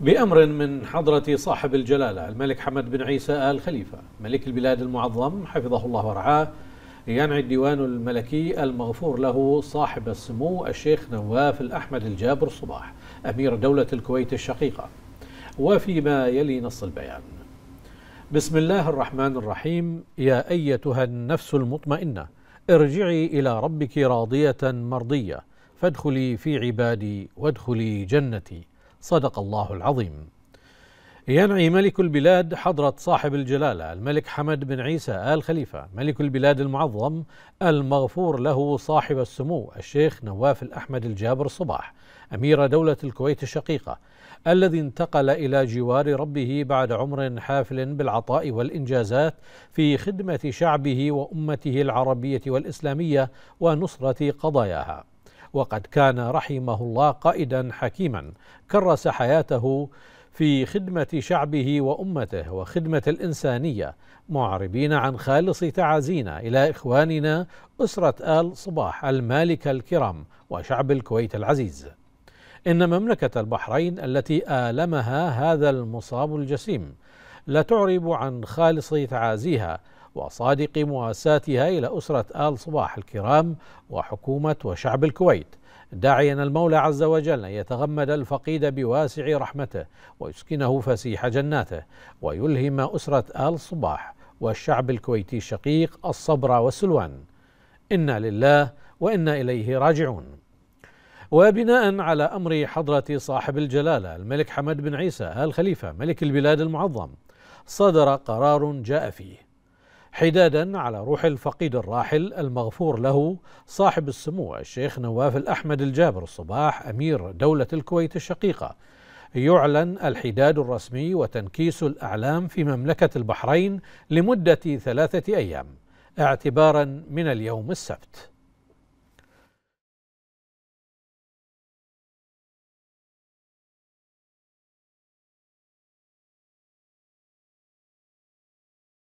بأمر من حضرة صاحب الجلالة الملك حمد بن عيسى آل خليفة ملك البلاد المعظم حفظه الله ورعاه ينعي الديوان الملكي المغفور له صاحب السمو الشيخ نواف الأحمد الجابر صباح أمير دولة الكويت الشقيقة وفيما يلي نص البيان بسم الله الرحمن الرحيم يا أيتها النفس المطمئنة ارجعي إلى ربك راضية مرضية فادخلي في عبادي وادخلي جنتي صدق الله العظيم ينعي ملك البلاد حضرة صاحب الجلالة الملك حمد بن عيسى آل خليفة ملك البلاد المعظم المغفور له صاحب السمو الشيخ نواف الأحمد الجابر صباح أمير دولة الكويت الشقيقة الذي انتقل إلى جوار ربه بعد عمر حافل بالعطاء والإنجازات في خدمة شعبه وأمته العربية والإسلامية ونصرة قضاياها وقد كان رحمه الله قائدا حكيما كرس حياته في خدمة شعبه وأمته وخدمة الإنسانية معربين عن خالص تعازينا إلى إخواننا أسرة آل صباح المالكة الكرام وشعب الكويت العزيز إن مملكة البحرين التي آلمها هذا المصاب الجسيم لا تعرب عن خالص تعازيها وصادق مؤاساتها إلى أسرة آل صباح الكرام وحكومة وشعب الكويت داعيا المولى عز وجل أن يتغمد الفقيد بواسع رحمته ويسكنه فسيح جناته ويلهم أسرة آل صباح والشعب الكويتي الشقيق الصبر والسلوان إنا لله وإنا إليه راجعون وبناء على أمر حضرة صاحب الجلالة الملك حمد بن عيسى آل خليفة ملك البلاد المعظم صدر قرار جاء فيه حدادا على روح الفقيد الراحل المغفور له صاحب السمو الشيخ نواف الأحمد الجابر الصباح أمير دولة الكويت الشقيقة يعلن الحداد الرسمي وتنكيس الأعلام في مملكة البحرين لمدة ثلاثة أيام اعتبارا من اليوم السبت